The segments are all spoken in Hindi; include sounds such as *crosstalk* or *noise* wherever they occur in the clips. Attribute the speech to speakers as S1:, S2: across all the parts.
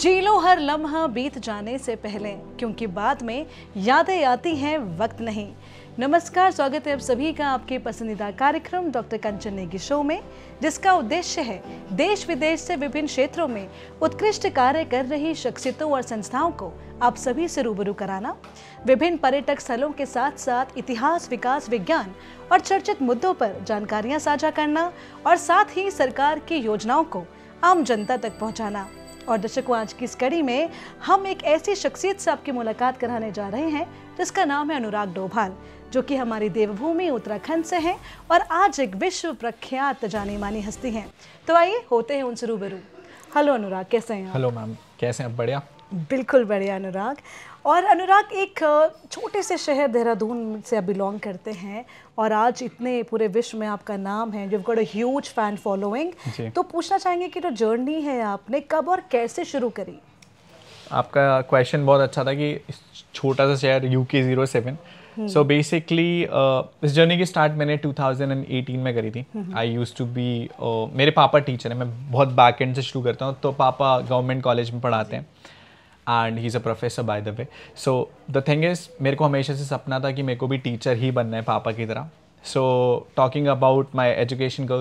S1: जी लो हर लम्हा बीत जाने से पहले क्योंकि बाद में यादें आती हैं वक्त नहीं नमस्कार स्वागत है आप सभी का आपके पसंदीदा कार्यक्रम डॉक्टर कंचन नेगी शो में जिसका उद्देश्य है देश विदेश से विभिन्न क्षेत्रों में उत्कृष्ट कार्य कर रही शख्सियतों और संस्थाओं को आप सभी से रूबरू कराना विभिन्न पर्यटक स्थलों के साथ साथ इतिहास विकास विज्ञान और चर्चित मुद्दों पर जानकारियाँ साझा करना और साथ ही सरकार की योजनाओं को आम जनता तक पहुँचाना और दर्शकों आज की इस कड़ी में हम एक ऐसी शख्सियत से आपकी मुलाकात कराने जा रहे हैं जिसका नाम है अनुराग डोभाल जो कि हमारी देवभूमि उत्तराखंड से हैं और आज एक विश्व प्रख्यात जानी मानी हस्ती हैं तो आइए होते हैं उनसे रूबरू हेलो अनुराग कैसे हैं हेलो
S2: मैम कैसे हैं आप बढ़िया
S1: बिल्कुल बढ़िया अनुराग और अनुराग एक छोटे से शहर देहरादून से बिलोंग करते हैं और आज इतने पूरे विश्व में आपका नाम है you got a huge fan following तो पूछना चाहेंगे कि जो तो जर्नी है आपने कब और कैसे शुरू करी
S2: आपका क्वेश्चन बहुत अच्छा था कि छोटा सा share U K zero seven so basically इस जर्नी की स्टार्ट मैंने 2018 में करी थी आई यूज़ टू बी मेरे पापा टीचर हैं मैं बहुत बैक एंड से शुरू करता हूँ तो पापा गवर्नमेंट कॉलेज में पढ़ाते हैं and he is a professor by the way so the thing is मेरे को हमेशा से सपना था कि मेरे को भी टीचर ही बनना है पापा की तरह so talking about my education को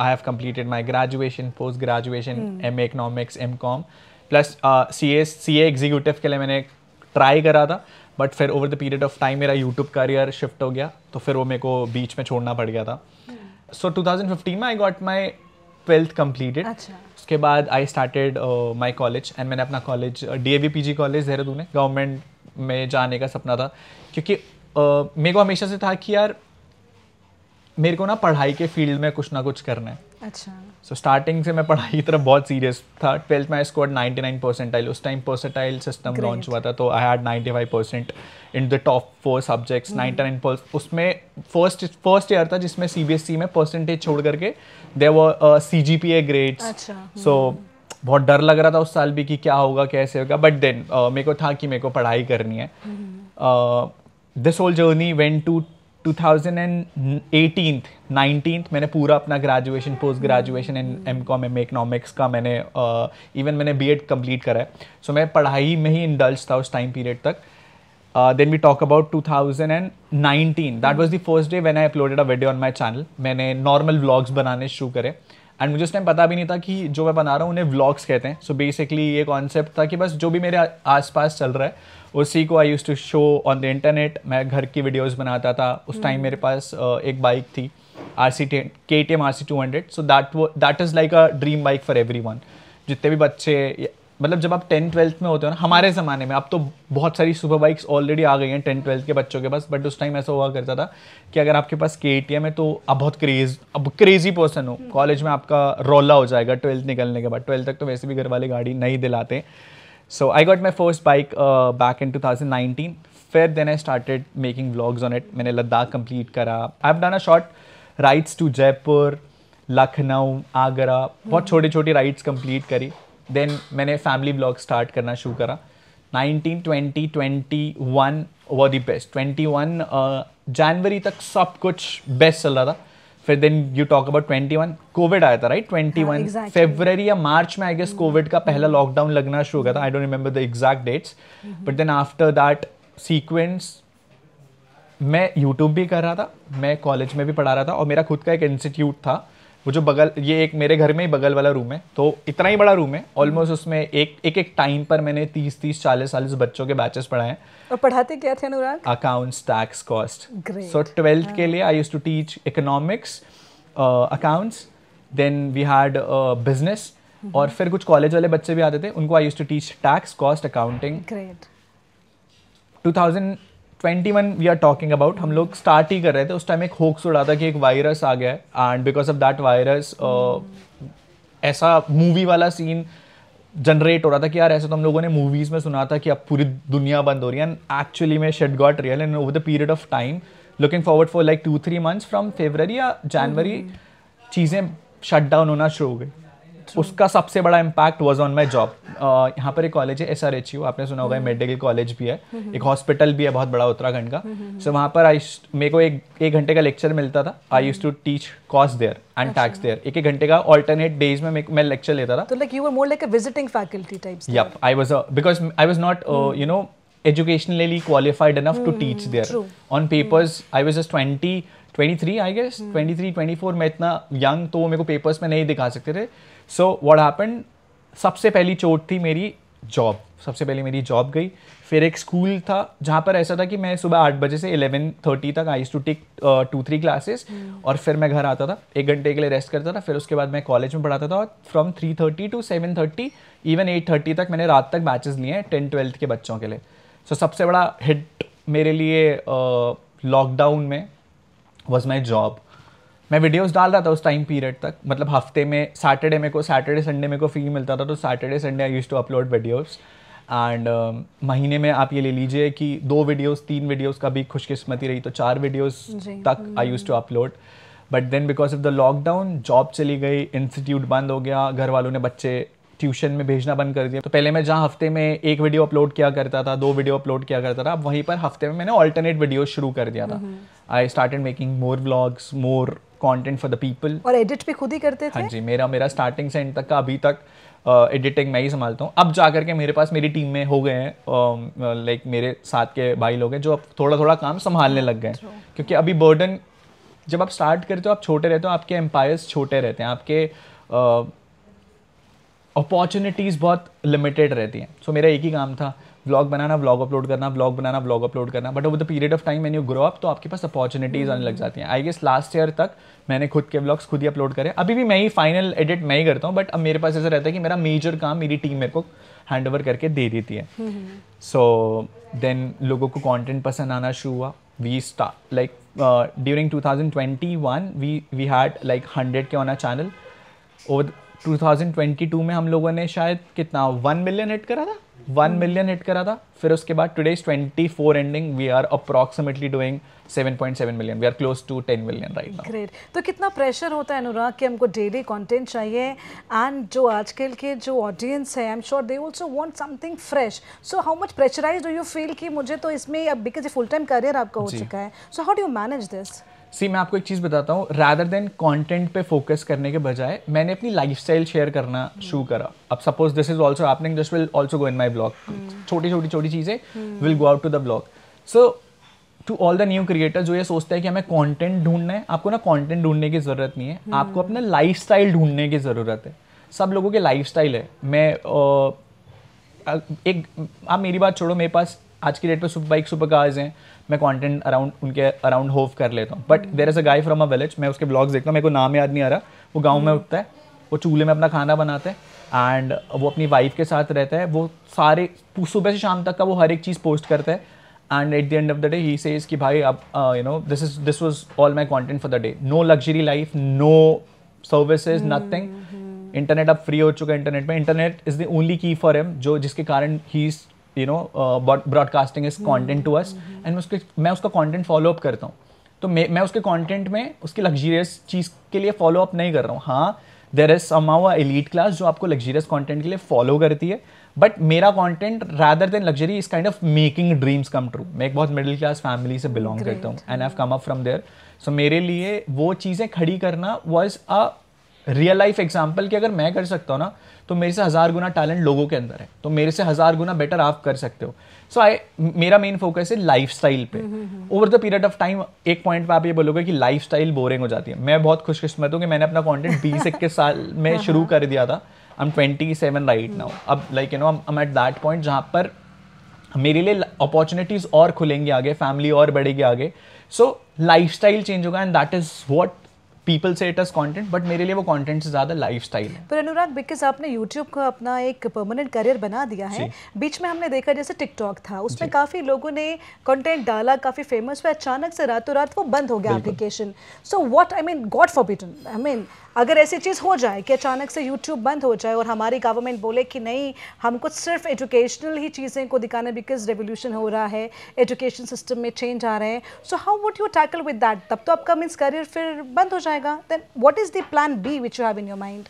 S2: I have completed my graduation post graduation M A economics M com plus C A C A executive के लिए मैंने ट्राई करा था बट फिर over the period of time मेरा यूट्यूब करियर शिफ्ट हो गया तो फिर वो मेरे को बीच में छोड़ना पड़ गया था सो टू थाउजेंड फिफ्टीन में I got my twelfth completed उसके बाद I started my college and मैंने अपना college D A V P G college Dehradun है गवर्नमेंट में जाने का सपना था क्योंकि uh, मेरे को हमेशा से था कि यार मेरे को ना पढ़ाई के फील्ड में कुछ ना कुछ करना है अच्छा सो स्टार्टिंग से मैं पढ़ाई की तरफ बहुत सीरियस था ट्वेल्थ में I score ninety nine percentile उस टाइम परसेंटाइल सिस्टम लॉन्च हुआ था तो I had ninety five percent in the top four subjects ninety nine उसमें फर्स्ट फर्स्ट ईयर था जिसमें सी बी एस ई में परसेंटेज छोड़ करके दे वो सी जी पी ए ग्रेड्स सो बहुत डर लग रहा था उस साल भी कि क्या होगा कैसे होगा बट देन uh, मेरे को था कि मेरे को पढ़ाई करनी है this whole journey when two two thousand and eighteenth nineteenth मैंने पूरा अपना graduation post graduation and M com M economics का मैंने इवन uh, मैंने बी एड कम्प्लीट करा है सो so, मैं पढ़ाई में ही इंडल्ज था उस टाइम पीरियड तक then we talk about two thousand and nineteen that was the first day when I uploaded a video on my channel मैंने नॉर्मल व्लॉग्स बनाने शुरू करे एंड मुझे उस टाइम पता भी नहीं था कि जो मैं बना रहा हूँ उन्हें व्लॉग्स कहते हैं सो so बेसिकली ये कॉन्सेप्ट था कि बस जो भी मेरे आस पास चल रहा है उसी को I use to show on the internet मैं घर की वीडियोज़ बनाता था उस टाइम hmm. मेरे पास एक बाइक थी R C ten K T M R C two hundred so that वो that is like a dream bike for everyone जितने भी बच्चे मतलब जब आप टेंथ ट्वेल्थ में होते हो ना हमारे ज़माने में अब तो बहुत सारी सुपर बाइक्स ऑलरेडी आ गई हैं टेंथ ट्वेल्थ के बच्चों के पास बट उस टाइम ऐसा हुआ करता था कि अगर आपके पास के टी एम है तो आप बहुत क्रेज अब क्रेजी पर्सन हो कॉलेज hmm. में आपका रोला हो जाएगा ट्वेल्थ निकलने के बाद ट्वेल्थ तक तो वैसे भी घर वाले गाड़ी नहीं दिलाते so I got my first bike back in two thousand nineteen फिर then I started making blogs on it मैंने लद्दाख कम्प्लीट करा I done a short rides to Jaipur Lucknow Agra बहुत छोटे छोटे राइड्स कम्प्लीट करी देन मैंने फैमिली ब्लॉग स्टार्ट करना शुरू करा nineteen twenty twenty one was the best twenty one जनवरी तक सब कुछ बेस्ट चल रहा था फिर then you talk about twenty one Covid आया था राइट ट्वेंटी वन फेब्रवरी या मार्च में आई गेस कोविड का पहला लॉकडाउन लगना शुरू हुआ था I don't remember the exact dates but then after that sequence मैं यूट्यूब भी कर रहा था मैं कॉलेज में भी पढ़ा रहा था और मेरा खुद का एक इंस्टीट्यूट था वो जो बगल ये एक मेरे घर में ही बगल वाला रूम है तो इतना ही बड़ा रूम है ऑलमोस्ट उसमें एक एक एक टाइम पर मैंने तीस तीस चालीस चालीस बच्चों के बैचेस पढ़ाए
S1: और पढ़ाते क्या थे Anurag
S2: accounts tax cost so twelfth के लिए I use to teach economics accounts then we had business और फिर कुछ कॉलेज वाले बच्चे भी आते थे उनको I use to teach tax cost accounting great 2000 twenty one we are talking about हम लोग स्टार्ट ही कर रहे थे उस टाइम एक होक्स उड़ा था कि एक वायरस आ गया है and because of that virus ऐसा मूवी वाला सीन जनरेट हो रहा था कि यार ऐसे तो हम लोगों ने मूवीज़ में सुना था कि अब पूरी दुनिया बंद हो रही है एंड एक्चुअली में shit got real and over the period of time looking forward for like two three months from February या जनवरी चीज़ें शट डाउन होना शुरू हो गई उसका सबसे बड़ा impact was on my job यहाँ पर एक कॉलेज है एस आर एच यू आपने सुना होगा मेडिकल हम्म। कॉलेज भी है हम्म। एक हॉस्पिटल भी है बहुत बड़ा उत्तराखंड का सो हम्म, so, वहाँ पर आई मेरे को एक एक घंटे का लेक्चर मिलता था I use to teach cost there and tax there एक एक घंटे का ऑल्टरनेट डेज में मैं लेक्चर लेता था
S1: like you were more like a visiting faculty types
S2: yup I was because I was not you know educationally qualified enough mm, to teach there true. on papers mm. i was just 20 23 I guess 23 24 मैं इतना यंग तो वो मेरे को पेपर्स में नहीं दिखा सकते थे सो वॉट हैपन सबसे पहली चोट थी मेरी जॉब सबसे पहले मेरी जॉब गई फिर एक स्कूल था जहाँ पर ऐसा था कि मैं सुबह आठ बजे से एलेवन थर्टी तक I to take two three classes और फिर मैं घर आता था एक घंटे के लिए रेस्ट करता था फिर उसके बाद मैं कॉलेज में पढ़ाता था और from three thirty to seven thirty even eight thirty तक मैंने रात तक मैचेस लिए हैं टेंथ ट्वेल्थ के बच्चों के लिए सो so, सबसे बड़ा हिट मेरे लिए लॉकडाउन uh, में वॉज माई जॉब मैं वीडियोस डाल रहा था उस टाइम पीरियड तक मतलब हफ्ते में सैटरडे में को सैटरडे संडे में को फ्री मिलता था तो Saturday Sunday I use to upload videos and uh, महीने में आप ये ले लीजिए कि दो वीडियोस तीन वीडियोस का भी खुशकिस्मती रही तो चार वीडियोस तक I use to upload but then because of the lockdown job चली गई इंस्टीट्यूट बंद हो गया घर वालों ने बच्चे ट्यूशन में भेजना बंद कर दिया तो पहले मैं जहाँ हफ्ते में एक वीडियो अपलोड किया करता था दो वीडियो अपलोड किया करता था अब वहीं पर हफ्ते में मैंने ऑल्टरनेट वीडियो शुरू कर दिया था I started making more vlogs more content for the people और एडिट भी खुद ही करते थे हाँ जी मेरा मेरा स्टार्टिंग से एंड तक का अभी तक एडिटिंग uh, मैं ही संभालता हूँ अब जा करके मेरे पास मेरी टीम में हो गए हैं लाइक मेरे साथ के भाई लोग हैं जो अब थोड़ा थोड़ा काम संभालने लग गए हैं क्योंकि अभी बर्डन जब आप स्टार्ट करते हो आप छोटे रहते हो आपके एम्पायर्स छोटे रहते हैं आपके uh, अपॉर्चुनिटीज़ बहुत लिमिटेड रहती हैं सो so, मेरा एक ही काम था व्लॉग बनाना व्लॉग अपलोड करना व्लॉग बनाना व्लॉग अपलोड करना but over the period of time man you grow up तो आपके पास अपॉर्चुनिटीज़ आने लग जाती हैं आई गेस लास्ट ईयर तक मैंने खुद के व्लॉग्स खुद ही अपलोड करे अभी भी मैं ही फाइनल एडिट मैं ही करता हूँ बट अब मेरे पास ऐसा रहता है कि मेरा मेजर काम मेरी टीम मेरे को हैंड ओवर करके दे देती है सो हम्म, हम्म। so, देन लोगों को कॉन्टेंट पसंद आना शुरू हुआ we star like during two thousand twenty one we we had like hundred K on a channel 2022 में हम लोगों ने शायद कितना वन मिलियन हिट करा था वन मिलियन हिट करा था फिर उसके बाद today twenty four ending we are approximately doing 7.7 million we are close to 10 million right now
S1: great तो कितना प्रेशर होता है अनुराग कि हमको डेली कंटेंट चाहिए एंड जो आजकल के जो ऑडियंस है I am sure they also want something fresh so how much pressurise do you feel कि मुझे तो इसमें बिकॉज ये फुल टाइम करियर आपका हो चुका है so how do you manage this
S2: see मैं आपको एक चीज़ बताता हूँ रैदर देन कॉन्टेंट पे फोकस करने के बजाय मैंने अपनी स्टाइल शेयर करना शुरू करा अब सपोज दिस इज ऑल्सो आपने this will also go in my blog छोटी छोटी छोटी चीज़ें will go out to the blog so to all the new creator जो ये सोचते हैं कि हमें कॉन्टेंट ढूंढना है आपको ना कॉन्टेंट ढूंढने की ज़रूरत नहीं है hmm. आपको अपना लाइफ स्टाइल ढूंढने की ज़रूरत है सब लोगों के लाइफ स्टाइल है मैं एक आप मेरी बात छोड़ो मेरे पास आज की डेट पर सुपर बाइक सुपर कार्स हैं मैं कॉन्टेंट अराउंड उनके अराउंड होव कर लेता हूँ but there is a guy from a village मैं उसके ब्लॉग्स देखता हूँ मेरे को नाम याद नहीं आ रहा वो गाँव में उठता है वो चूल्हे में अपना खाना बनाता है एंड वो अपनी वाइफ के साथ रहता है वो सारे सुबह से शाम तक का वो हर एक चीज़ पोस्ट करता है and at the end of the day he says कि भाई अब you know this is this was all my content for the day no luxury life no services nothing internet अब फ्री हो चुका है इंटरनेट में internet is the only key for him जो जिसके कारण ही is you know broadcasting is content to us and उसके मैं उसका कॉन्टेंट फॉलो अप करता हूँ तो मैं मैं उसके कॉन्टेंट में उसकी लग्जीरियस चीज़ के लिए फॉलो अप नहीं कर रहा हूँ हाँ there is some elite class जो आपको लग्जरियस कॉन्टेंट के लिए फॉलो करती है बट मेरा content rather than luxury is kind of making dreams come true मैं एक बहुत मिडिल क्लास फैमिली से बिलोंग करता हूँ and have come up from there so मेरे लिए वो चीज़ें खड़ी करना was a real life example कि अगर मैं कर सकता हूँ ना तो मेरे से हज़ार गुना टैलेंट लोगों के अंदर है तो मेरे से हज़ार गुना बेटर आप कर सकते हो सो so आई मेरा मेन फोकस है लाइफ स्टाइल पर over the period of time एक पॉइंट पे आप ये बोलोगे कि लाइफ स्टाइल बोरिंग हो जाती है मैं बहुत खुशकिस्मत हूँ कि मैंने अपना कॉन्टेंट *laughs* बीस इक्कीस साल में हाँ, शुरू हाँ। कर दिया था I am twenty seven right now अब like you know am at that point जहाँ पर मेरे लिए अपॉर्चुनिटीज़ और खुलेंगी आगे फैमिली और बढ़ेगी आगे सो लाइफ स्टाइल चेंज होगा and that is what people say it as content but मेरे लिए वो कॉन्टेंट से ज़्यादा लाइफ स्टाइल
S1: पर अनुराग बिकॉज आपने यूट्यूब को अपना एक परमानेंट करियर बना दिया है बीच में हमने देखा जैसे टिकटॉक था उसमें काफ़ी लोगों ने कॉन्टेंट डाला काफ़ी फेमस हुआ अचानक से रातों रात वो बंद हो गया application so what I mean God forbidden I mean अगर ऐसी चीज़ हो जाए कि अचानक से यूट्यूब बंद हो जाए और हमारी गवर्नमेंट बोले कि नहीं हम कुछ सिर्फ एजुकेशनल ही चीज़ें को दिखाने बिकॉज रेवोल्यूशन हो रहा है एजुकेशन सिस्टम में चेंज आ रहे हैं so how would you tackle with that तब तो आपका मीन्स करियर फिर बंद हो जाएगा then what is the plan B which you have in your mind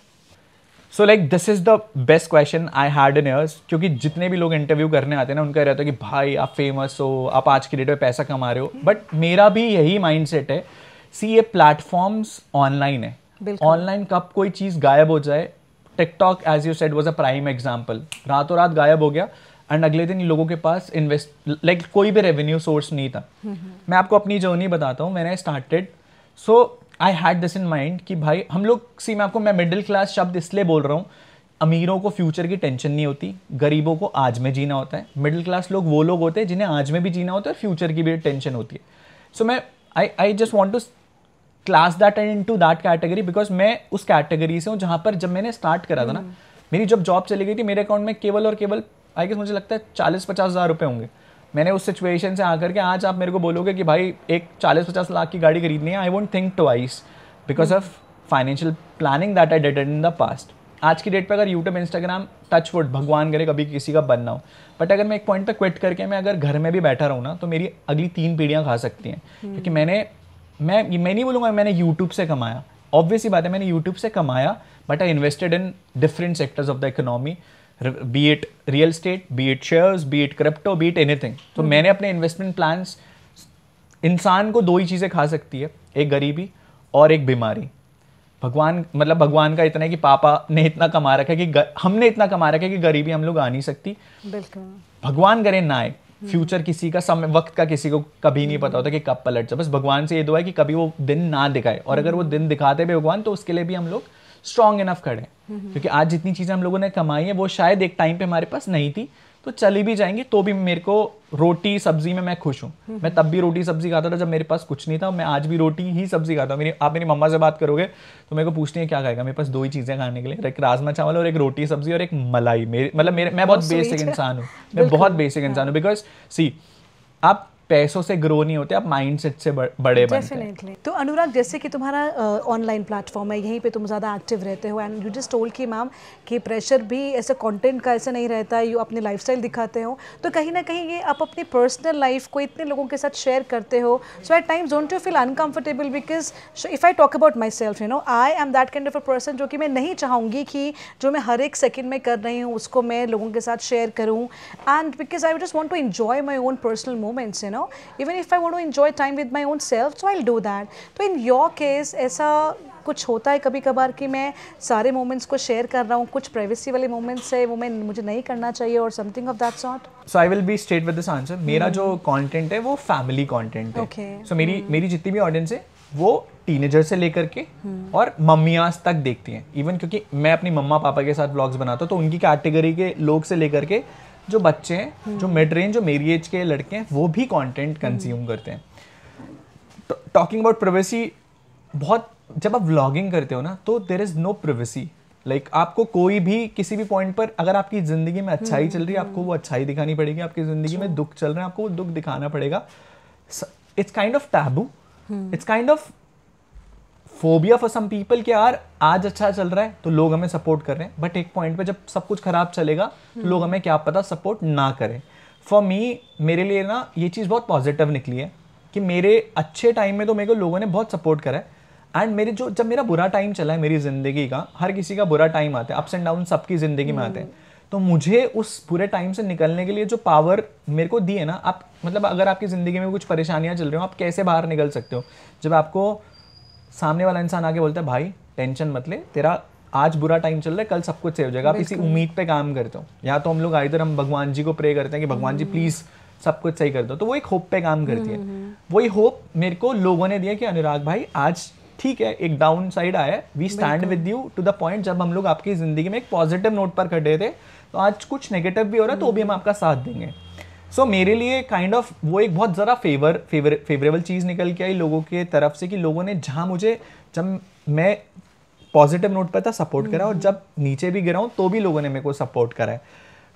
S2: so like this is the best question I had in years क्योंकि जितने भी लोग इंटरव्यू करने आते हैं ना उनका रहता है कि भाई आप फेमस हो आप आज की डेट में पैसा कमा रहे हो बट मेरा भी यही माइंड सेट है सी ये प्लेटफॉर्म्स ऑनलाइन है ऑनलाइन कब कोई चीज गायब हो जाए TikTok as you said was a prime example रातों रात गायब हो गया एंड अगले दिन लोगों के पास इन्वेस्ट लाइक like, कोई भी रेवेन्यू सोर्स नहीं था मैं आपको अपनी जर्नी बताता हूँ मैंने started so I had this in mind कि भाई हम लोग सी मैं आपको मैं मिडिल क्लास शब्द इसलिए बोल रहा हूँ अमीरों को फ्यूचर की टेंशन नहीं होती गरीबों को आज में जीना होता है मिडिल क्लास लोग वो लोग होते हैं जिन्हें आज में भी जीना होता है और फ्यूचर की भी टेंशन होती है सो so, मैं I I just want to class that and to that category because मैं उस कैटेगरी से हूँ जहाँ पर जब मैंने स्टार्ट करा था ना हम्म। मेरी जब जॉब चली गई थी मेरे अकाउंट में केवल और केवल आई गेस मुझे लगता है चालीस पचास हज़ार रुपये होंगे मैंने उस सिचुएशन से आकर के आज आप मेरे को बोलोगे कि भाई एक चालीस पचास लाख की गाड़ी खरीदनी है I won't think twice because of financial planning that I dated in the past आज की डेट पर अगर यूट्यूब इंस्टाग्राम टच वुड भगवान करे कभी किसी का बनना हो बट अगर मैं एक पॉइंट पर क्विट करके मैं अगर घर में भी बैठा रहूँ ना तो मेरी अगली तीन पीढ़ियाँ खा सकती हैं हम्म। क्योंकि मैंने मैं मैं नहीं बोलूँगा मैंने यूट्यूब से कमाया ऑब्वियसली बात है मैंने यूट्यूब से कमाया but I invested in different sectors of the economy be it real estate be it shares be it crypto be it anything तो hmm. मैंने अपने इन्वेस्टमेंट प्लान्स इंसान को दो ही चीज़ें खा सकती है एक गरीबी और एक बीमारी भगवान मतलब भगवान का इतना है कि पापा ने इतना कमा रखा है कि हमने इतना कमा रखा है कि गरीबी हम लोग आ नहीं सकती बिल्कुल भगवान करे ना आए फ्यूचर किसी का समय वक्त का किसी को कभी नहीं पता होता कि कब पलट जाए बस भगवान से ये दुआ है कि कभी वो दिन ना दिखाए और अगर वो दिन दिखाते भी भगवान तो उसके लिए भी हम लोग स्ट्रांग इनफ खड़े हैं हम्म, हम्म। क्योंकि आज जितनी चीज़ें हम लोगों ने कमाई है वो शायद एक टाइम पे हमारे पास नहीं थी तो चली भी जाएंगी तो भी मेरे को रोटी सब्जी में मैं खुश हूँ हम्म, मैं तब भी रोटी सब्जी खाता था जब मेरे पास कुछ नहीं था मैं आज भी रोटी ही सब्जी खाता हूँ मेरी आप मेरी मम्मा से बात करोगे तो मेरे को पूछती है क्या खाएगा मेरे पास दो ही चीज़ें खाने के लिए एक राजमा चावल और एक रोटी सब्जी और एक मलाई मेरे मतलब मेरे मैं बहुत बेसिक इंसान हूँ *laughs* मैं बहुत बेसिक हाँ। इंसान हूँ बिकॉज सी आप पैसों से ग्रो नहीं होते आप माइंडसेट से बड़े बनते हैं
S1: तो अनुराग जैसे कि तुम्हारा ऑनलाइन प्लेटफॉर्म है यहीं पे तुम ज़्यादा एक्टिव रहते हो एंड यू जस्ट टोल्ड कि मैम कि प्रेशर भी ऐसे कंटेंट का ऐसे नहीं रहता है यू अपने लाइफस्टाइल दिखाते हो तो कहीं ना कहीं ये आप अपनी पर्सनल लाइफ को इतने लोगों के साथ शेयर करते हो so at times don't you feel uncomfortable because if I talk about myself you know I am that kind of a person जो कि मैं नहीं चाहूँगी कि जो मैं हर एक सेकेंड में कर रही हूँ उसको मैं लोगों के साथ शेयर करूँ and because I just want to enjoy my own personal moments you know know even if i want to enjoy time with my own self so i'll do that तो in your case ऐसा कुछ होता है कभी कभार कि मैं सारे मोमेंट्स को शेयर कर रहा हूँ कुछ प्राइवेसी वाले मोमेंट्स है वो मैं मुझे नहीं करना चाहिए और something of that sort
S2: so I will be state with this answer मेरा जो कंटेंट hmm. है वो फैमिली कंटेंट है ओके सो मेरी hmm. मेरी जितनी भी ऑडियंस है वो टीनेजर से लेकर के hmm. और मम्मियाज तक देखती हैं इवन क्योंकि मैं अपनी मम्मा पापा के साथ ब्लॉग्स बनाता हूँ तो उनकी कैटेगरी के लोग से लेकर के जो बच्चे हैं हम्म। जो मिड रेंज जो मेरी एज के लड़के हैं वो भी कंटेंट कंज्यूम हम्म। करते हैं टॉकिंग अबाउट प्रिवेसी बहुत जब आप व्लॉगिंग करते हो ना तो there is no privacy like आपको कोई भी किसी भी पॉइंट पर अगर आपकी ज़िंदगी में अच्छाई हम्म, चल रही है आपको वो अच्छाई दिखानी पड़ेगी आपकी ज़िंदगी में दुख चल रहा है आपको वो दुख दिखाना पड़ेगा it's kind of taboo it's kind of phobia for some people कि यार आज अच्छा चल रहा है तो लोग हमें सपोर्ट कर रहे हैं बट एक पॉइंट पे जब सब कुछ खराब चलेगा तो लोग हमें क्या पता सपोर्ट ना करें फॉर मी मेरे लिए ना ये चीज़ बहुत पॉजिटिव निकली है कि मेरे अच्छे टाइम में तो मेरे को लोगों ने बहुत सपोर्ट करा है एंड मेरे जो जब मेरा बुरा टाइम चला है मेरी ज़िंदगी का हर किसी का बुरा टाइम आता है अप्स एंड डाउन सबकी ज़िंदगी में आते हैं तो मुझे उस बुरे टाइम से निकलने के लिए जो पावर मेरे को दी है ना आप मतलब अगर आपकी ज़िंदगी में कुछ परेशानियाँ चल रही हो आप कैसे बाहर निकल सकते हो जब आपको सामने वाला इंसान आगे बोलता है भाई टेंशन मत ले तेरा आज बुरा टाइम चल रहा है कल सब कुछ सेव हो जाएगा आप इसी उम्मीद पे काम करते हो या तो हम लोग आइधर हम भगवान जी को प्रे करते हैं कि भगवान जी प्लीज़ हम्म। सब कुछ सही कर दो तो वो एक होप पे काम करती है हम्म, हम्म। वही होप मेरे को लोगों ने दिया कि अनुराग भाई आज ठीक है एक डाउन साइड आया we stand with you to the point जब हम लोग आपकी ज़िंदगी में एक पॉजिटिव नोट पर खड़े थे तो आज कुछ नेगेटिव भी हो रहा है तो भी हम आपका साथ देंगे सो so, मेरे लिए काइंड kind ऑफ of, वो एक बहुत ज़रा फेवर फेवर फेवरेबल चीज़ निकल के आई लोगों के तरफ से कि लोगों ने जहाँ मुझे जब मैं पॉजिटिव नोट पर था सपोर्ट करा और हम्म। जब नीचे भी गिरा हूँ तो भी लोगों ने मेरे को सपोर्ट करा है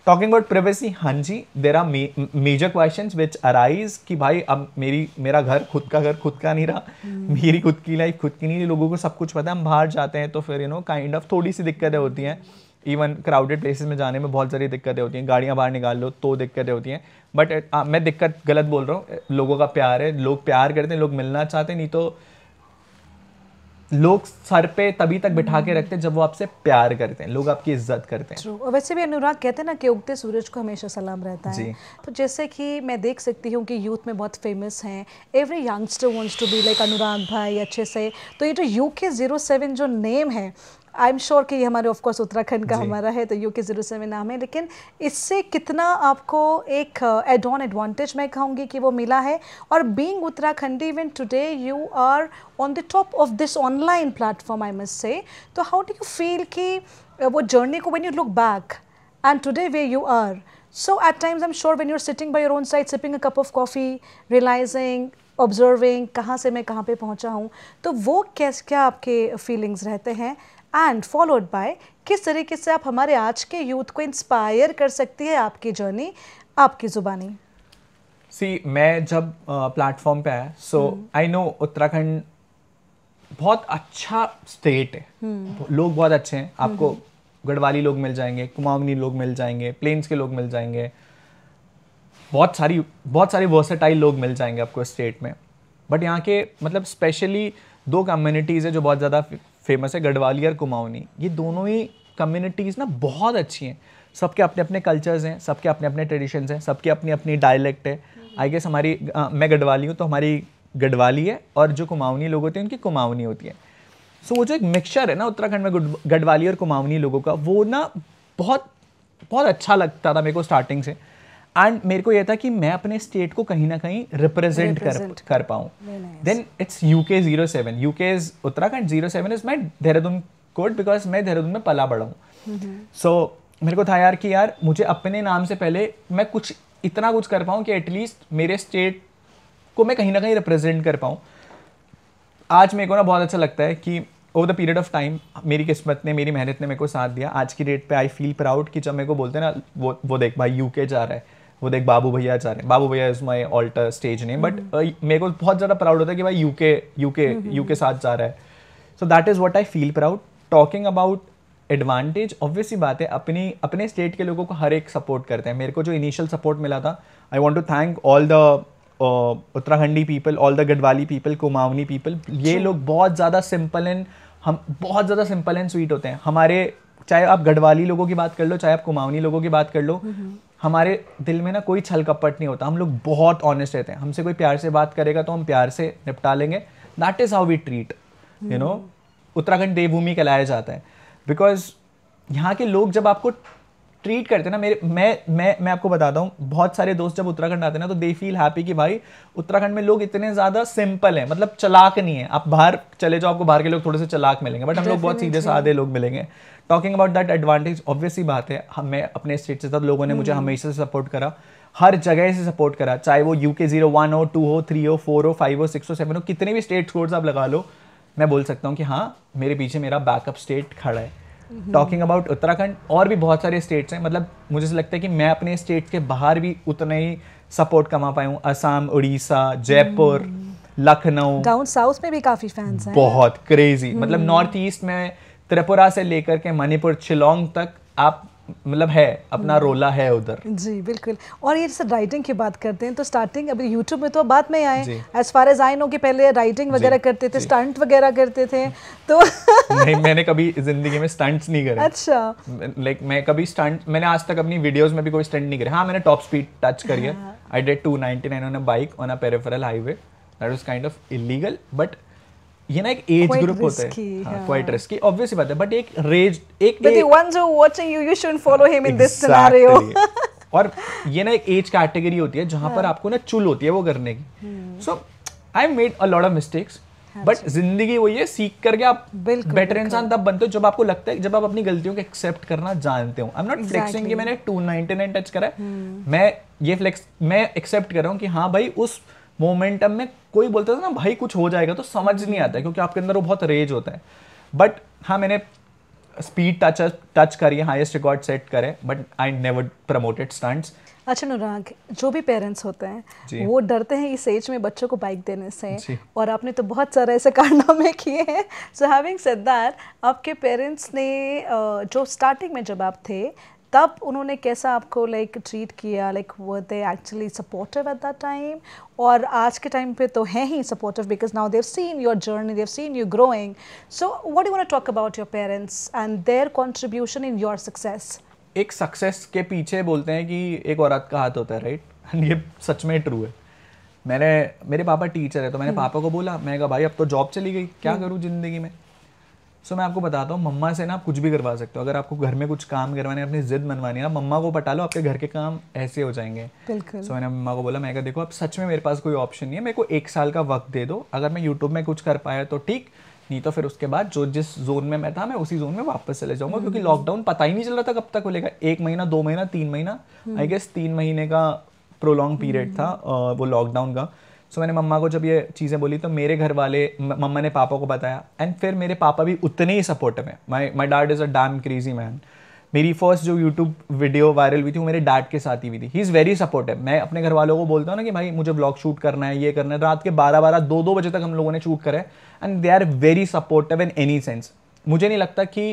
S2: टॉकिंग अबाउट प्रिवेसी हाँ जी there are major question which arise कि भाई अब मेरी मेरा घर खुद का घर खुद का नहीं रहा हम्म। मेरी खुद की लाइफ खुद की नहीं लोगों को सब कुछ पता है हम बाहर जाते हैं तो फिर यू नो काइंड ऑफ थोड़ी सी दिक्कतें होती हैं इवन क्राउडेड प्लेसेस में जाने में बहुत सारी दिक्कतें होती हैं गाड़ियाँ बाहर निकाल लो तो दिक्कतें होती हैं बट uh, हाँ, मैं दिक्कत गलत बोल रहा हूँ लोगों का प्यार है लोग प्यार करते हैं लोग मिलना चाहते हैं नहीं तो लोग सर पे तभी तक बिठा के हम्म। रखते हैं जब वो आपसे प्यार करते हैं लोग आपकी इज्जत करते हैं
S1: और वैसे भी अनुराग कहते हैं ना कि उगते सूरज को हमेशा सलाम रहता है तो जैसे कि मैं देख सकती हूँ कि यूथ में बहुत फेमस हैं every youngster wants to be like Anurag भाई अच्छे से तो ये जो यू के जीरो सेवन जो नेम है आई एम श्योर कि ये हमारे ऑफकोर्स उत्तराखंड का हमारा है तो यू के ज़ीरो सेवन नाम है लेकिन इससे कितना आपको एक एड ऑन एडवांटेज मैं कहूँगी कि वो मिला है और being Uttarakhandi even today you are on the top of this online platform I must say तो हाउ डू यू फील कि uh, वो जर्नी को when you look back and today way you are so times I am sure when you are sitting by your own side sipping a cup of coffee realising observing कहाँ से मैं कहाँ पे पहुँचा हूँ तो वो कैस क्या आपके फीलिंग्स रहते हैं एंड फॉलोड बाय किस तरीके से आप हमारे आज के यूथ को इंस्पायर कर सकती है आपकी जर्नी आपकी ज़ुबानी
S2: सी मैं जब प्लेटफॉर्म पे आया सो आई नो उत्तराखंड बहुत अच्छा स्टेट है hmm. लोग बहुत अच्छे हैं हम्म। आपको hmm. गढ़वाली लोग मिल जाएंगे कुमाऊनी लोग मिल जाएंगे प्लेन्स के लोग मिल जाएंगे बहुत सारी बहुत सारे वर्सेटाइल लोग मिल जाएंगे आपको स्टेट में बट यहाँ के मतलब स्पेशली दो कम्युनिटीज़ है जो बहुत ज़्यादा फेमस है गढ़वालियर कुमाऊनी ये दोनों ही कम्युनिटीज़ ना बहुत अच्छी हैं सबके अपने अपने कल्चर्स हैं सबके अपने अपने ट्रेडिशंस हैं सबके अपनी अपनी डायलेक्ट है आई गेस हमारी आ, मैं गढ़वाली हूँ तो हमारी गढ़वाली है और जो कुमाऊनी लोग होते हैं उनकी कुमाऊनी होती है सो so, वो जो एक मिक्सचर है ना उत्तराखंड में गढ़वाली और कुमाऊनी लोगों का वो ना बहुत बहुत अच्छा लगता था मेरे को स्टार्टिंग से एंड मेरे को यह था कि मैं अपने स्टेट को कहीं ना कहीं रिप्रेजेंट कर कर पाऊँ then it's U K zero seven U K is Uttarakhand zero seven is my Dehradun court because मैं देहरादून में पला बड़ा हूँ सो mm-hmm. मेरे को था यार कि यार मुझे अपने नाम से पहले मैं कुछ इतना कुछ कर पाऊँ कि एटलीस्ट मेरे स्टेट को मैं कहीं ना कहीं रिप्रेजेंट कर पाऊँ आज मेरे को ना बहुत अच्छा लगता है कि over the period of time मेरी किस्मत ने मेरी मेहनत ने मेरे को साथ दिया आज की डेट पे आई फील प्राउड कि जब मेरे को बोलते हैं ना वो वो देख भाई यूके जा रहा है वो देख बाबू भैया जा रहे हैं Babu Bhaiya is my alter stage name but मेरे को बहुत ज़्यादा प्राउड होता है कि भाई यूके यूके यूके साथ जा रहा है so that is what I feel proud talking about advantage obviously बात है अपनी अपने स्टेट के लोगों को हर एक सपोर्ट करते हैं मेरे को जो इनिशियल सपोर्ट मिला था I want to thank all the Uttarakhandi people all the Garhwali people Kumaoni people ये लोग बहुत ज़्यादा सिंपल एंड हम बहुत ज़्यादा सिंपल एंड स्वीट होते हैं हमारे चाहे आप गढ़वाली लोगों की बात कर लो चाहे आप कुमाऊनी लोगों की बात कर लो हमारे दिल में ना कोई छल कपट नहीं होता हम लोग बहुत ऑनेस्ट रहते हैं हमसे कोई प्यार से बात करेगा तो हम प्यार से निपटा लेंगे that is how we treat you know Uttarakhand Devbhoomi कहलाया जाता है बिकॉज यहाँ के लोग जब आपको ट्रीट करते ना मेरे मैं मैं मैं आपको बताता हूँ बहुत सारे दोस्त जब उत्तराखंड आते ना तो दे फील हैप्पी कि भाई उत्तराखंड में लोग इतने ज़्यादा सिंपल हैं मतलब चलाक नहीं है आप बाहर चले जाओ आपको बाहर के लोग थोड़े से चलाक मिलेंगे बट हम लोग बहुत सीधे साधे लोग मिलेंगे talking about that advantage obviously बात है मैं अपने स्टेट से ज़्यादा लोगों ने मुझे hmm. हमेशा से सपोर्ट करा हर जगह से सपोर्ट करा चाहे वो यू के जीरो वन हो टू हो थ्री हो फोर हो फाइव हो सिक्स हो सेवन हो कितने भी स्टेट स्कोर्स आप लगा लो मैं बोल सकता हूँ कि हाँ मेरे पीछे मेरा बैकअप स्टेट खड़ा है टॉकिंग hmm. अबाउट उत्तराखंड और भी बहुत सारे स्टेट्स हैं मतलब मुझे लगता है कि मैं अपने स्टेट के बाहर भी उतना ही सपोर्ट कमा पाया हूँ Assam Orissa Jaipur hmm. Lucknow down
S1: south में भी काफ़ी फैंस हैं बहुत
S2: क्रेजी मतलब नॉर्थ ईस्ट में त्रिपुरा से लेकर के मणिपुर शिलोंग तक आप मतलब है अपना हम्म। रोला है उधर
S1: जी बिल्कुल और ये जैसे राइटिंग की बात करते हैं तो स्टार्टिंग अभी यूट्यूब में तो बाद में आए as far as I know कि पहले राइटिंग वगैरह करते थे स्टंट वगैरह करते थे तो
S2: नहीं मैंने कभी जिंदगी में स्टंट्स नहीं करे अच्छा लाइक मैं कभी स्टंट मैंने आज तक अपनी वीडियोस में भी कोई स्टंट नहीं करे हाँ मैंने टॉप स्पीड टच करी है I did two ninety nine on a bike on a peripheral highway that was kind of illegal but ये ना एक एज ग्रुप होता है क्वाइट रिस्की ऑब्वियस बात है बट एक रेज एक but the
S1: ones who watching you you shouldn't follow him in this scenario
S2: और ये ना एक एज कैटेगरी होती है जहां पर हाँ। आपको ना चुल होती है वो करने की so I made a lot of mistakes but जिंदगी वही है सीख करके आप बेटर इंसान तब बनते हो जब आपको लगता है जब आप अपनी गलतियों को एक्सेप्ट करना जानते हो आई एम नॉट फ्लेक्सिंग कि मैंने 299 टच करा है हम्म। मैं ये फ्लेक्स मैं एक्सेप्ट कर रहा हूं कि हां भाई उस मोमेंटम में कोई बोलता था ना भाई कुछ हो जाएगा तो समझ नहीं आता क्योंकि आपके अंदर वो बहुत रेज होता है बट हाँ मैंने स्पीड टच टच करी हाईएस्ट रिकॉर्ड सेट करे but I never promoted stunts
S1: अच्छा अनुराग जो भी पेरेंट्स होते हैं वो डरते हैं इस एज में बच्चों को बाइक देने से और आपने तो बहुत सारे ऐसे कारनामे किए हैं सो हैविंग सेड दैट आपके पेरेंट्स ने जो स्टार्टिंग में जब आप थे तब उन्होंने कैसा आपको लाइक ट्रीट किया like were they actually supportive at that time और आज के टाइम पे तो है ही supportive because now they've seen your journey they've seen you growing so what you talk about your parents and their contribution in your success
S2: एक सक्सेस के पीछे बोलते हैं कि एक औरत का हाथ होता है राइट ये सच में ट्रू है मैंने मेरे पापा टीचर है तो मैंने हम्म। पापा को बोला मैंने कहा भाई अब तो जॉब चली गई क्या हम्म। करूँ ज़िंदगी में सो मैं आपको बताता हूँ मम्मा से ना आप कुछ भी करवा सकते हो अगर आपको घर में कुछ काम करवाने अपनी जिद मनवानी है मम्मा को पटा लो आपके घर के काम ऐसे हो जाएंगे सो मैंने मम्मा को बोला मैं कहा देखो आप सच में मेरे पास कोई ऑप्शन नहीं है मेरे को एक साल का वक्त दे दो अगर मैं यूट्यूब में कुछ कर पाया तो ठीक नहीं तो फिर उसके बाद जो जिस जोन में मैं था मैं उसी जोन में वापस चले जाऊंगा क्योंकि लॉकडाउन हम्म। पता ही नहीं चल रहा था कब तक खुलेगा एक महीना दो महीना तीन महीना आई गेस हम्म। तीन महीने का प्रोलॉन्ग पीरियड था हम्म। वो लॉकडाउन का सो मैंने मम्मा को जब ये चीज़ें बोली तो मेरे घर वाले मम्मा ने पापा को बताया एंड फिर मेरे पापा भी उतने ही सपोर्ट में my my dad is a damn crazy man मेरी फर्स्ट जो यूट्यूब वीडियो वायरल हुई थी वो मेरे डैड के साथ ही हुई थी ही इज़ वेरी सपोर्टिव मैं अपने घर वालों को बोलता हूँ ना कि भाई मुझे ब्लॉग शूट करना है ये करना है रात के बारह बारह दो दो बजे तक हम लोगों ने शूट करे and they are very supportive in any sense मुझे नहीं लगता कि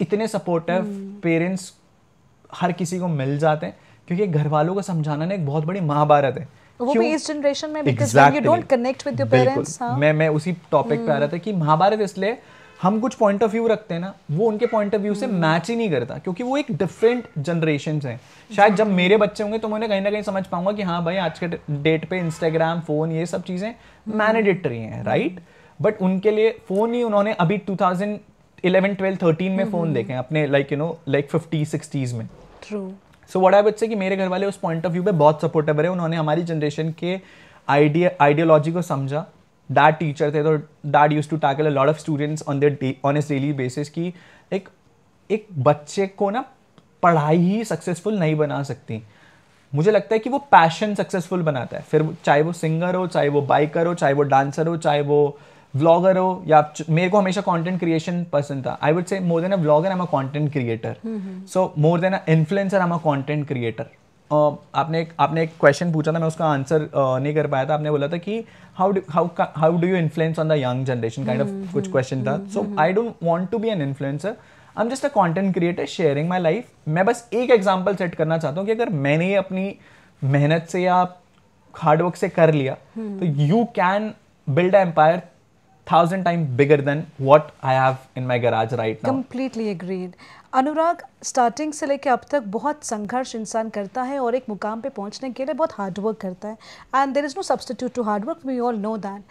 S2: इतने सपोर्टिव पेरेंट्स hmm. हर किसी को मिल जाते हैं क्योंकि घर वालों को समझाना ना एक बहुत बड़ी महाभारत है वो भी इस
S1: जनरेशन में because you don't connect with your parents मैं
S2: मैं उसी टॉपिक hmm. पे आ रहा था कि महाभारत इसलिए हम कुछ पॉइंट ऑफ व्यू रखते हैं ना वो उनके पॉइंट ऑफ व्यू से मैच हम्म। ही नहीं करता क्योंकि वो एक डिफरेंट जनरेशन है शायद जब मेरे बच्चे होंगे तो मैं उन्हें कहीं ना कहीं समझ पाऊंगा कि हाँ भाई आज के डेट पे इंस्टाग्राम फोन ये सब चीज़ें मैनेडेटरी हम्म। हैं राइट बट उनके लिए फोन ही उन्होंने अभी two thousand eleven twelve thirteen में फोन हम्म, देखे अपने like you know like fifty sixties में ट्रू सो वट आई बच्चे कि मेरे घर वाले उस पॉइंट ऑफ व्यू पे बहुत सपोर्टेबल है उन्होंने हमारी जनरेशन के आइडिया आइडियोलॉजी को समझा डैड टीचर थे तो dad use to tackle a lot of students on there on as daily basis की एक एक बच्चे को ना पढ़ाई ही सक्सेसफुल नहीं बना सकती मुझे लगता है कि वो पैशन सक्सेसफुल बनाता है फिर चाहे वो सिंगर हो चाहे वो बाइकर हो चाहे वो डांसर हो चाहे वो व्लॉगर हो या मेरे को हमेशा कंटेंट क्रिएशन पसंद था I would say more than a blogger I am a content creator so more than a influencer I am a content creator आपने एक आपने एक क्वेश्चन पूछा था मैं उसका आंसर uh, नहीं कर पाया था आपने बोला था कि how how how do you influence on the young generation kind of कुछ क्वेश्चन था so I don't want to be an influencer I am just a content creator sharing my life मैं बस एक एग्जांपल सेट करना चाहता हूँ कि अगर मैंने अपनी मेहनत से या हार्डवर्क से कर लिया हम्म। तो you can build a empire thousand times bigger than what I have in my garage right now.
S1: Completely agreed. Anurag starting से लेकर अब तक बहुत संघर्ष इंसान करता है और एक मुकाम पे पहुंचने के लिए बहुत हार्डवर्क करता है and there is no substitute to hard work we all know that